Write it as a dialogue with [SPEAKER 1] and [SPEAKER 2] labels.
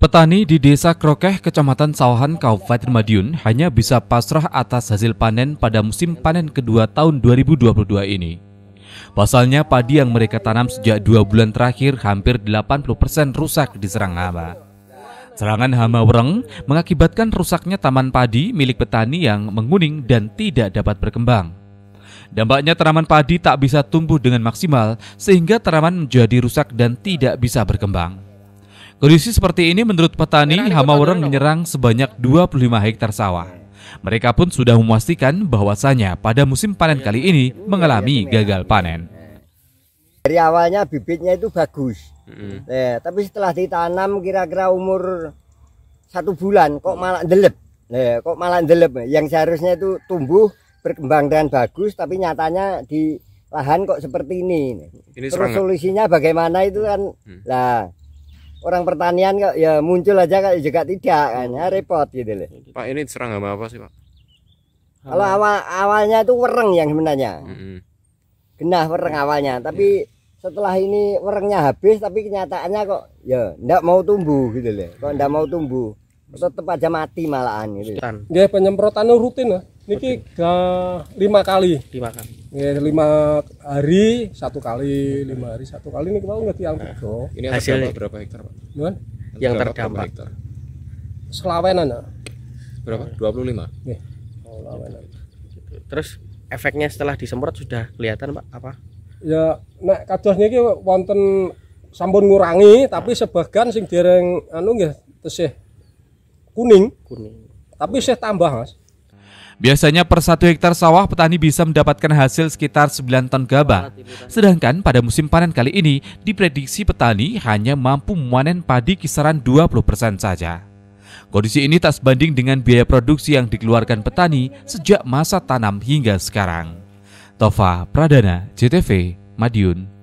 [SPEAKER 1] Petani di Desa Krokeh, Kecamatan Sawahan, Kabupaten Madiun hanya bisa pasrah atas hasil panen pada musim panen kedua tahun 2022 ini. Pasalnya padi yang mereka tanam sejak dua bulan terakhir hampir 80% rusak diserang hama. Serangan hama wereng mengakibatkan rusaknya taman padi milik petani yang menguning dan tidak dapat berkembang. Dampaknya tanaman padi tak bisa tumbuh dengan maksimal sehingga tanaman menjadi rusak dan tidak bisa berkembang. Kondisi seperti ini menurut petani hama wereng menyerang sebanyak 25 hektar sawah. Mereka pun sudah memastikan bahwasanya pada musim panen kali iya, iya, ini iya, mengalami gagal panen.
[SPEAKER 2] Dari awalnya bibitnya itu bagus, mm. ya, tapi setelah ditanam kira-kira umur satu bulan kok malah delep, ya, eh, kok malah delep. Yang seharusnya itu tumbuh berkembang dengan bagus, tapi nyatanya di lahan kok seperti ini. ini Terus solusinya bagaimana itu kan, hmm. lah orang pertanian kok ya muncul aja kok juga tidak kan ya repot gitu loh.
[SPEAKER 3] Pak ini serang hama apa sih Pak?
[SPEAKER 2] Kalau awal awalnya itu wereng yang sebenarnya. Mm -hmm. Genah wereng awalnya, tapi yeah. setelah ini werengnya habis tapi kenyataannya kok ya ndak mau tumbuh gitu loh. Kok ndak mau tumbuh tetep aja mati malahan gitu. Nggih penyemprotan rutin lah.
[SPEAKER 3] Niki ga lima kali. Lima kali. Nggih lima hari satu kali, lima hari satu kali niki mau nggak tiang nah, Ini hasilnya berapa hektar Pak? Nuan? Yang terdampak. Hektar? Selawenan ya. Berapa? 25. Nggih. Oh, Selawenan. Terus efeknya setelah disemprot sudah kelihatan Pak apa? Ya nek kados niki wonten sampun ngurangi tapi sebagian sing dereng anu nggih tesih kuning. Kuning. Tapi saya tambah, Mas.
[SPEAKER 1] Biasanya per satu hektar sawah petani bisa mendapatkan hasil sekitar 9 ton gabah. Sedangkan pada musim panen kali ini diprediksi petani hanya mampu memanen padi kisaran 20% saja. Kondisi ini tak sebanding dengan biaya produksi yang dikeluarkan petani sejak masa tanam hingga sekarang. Tova Pradana, JTV, Madiun.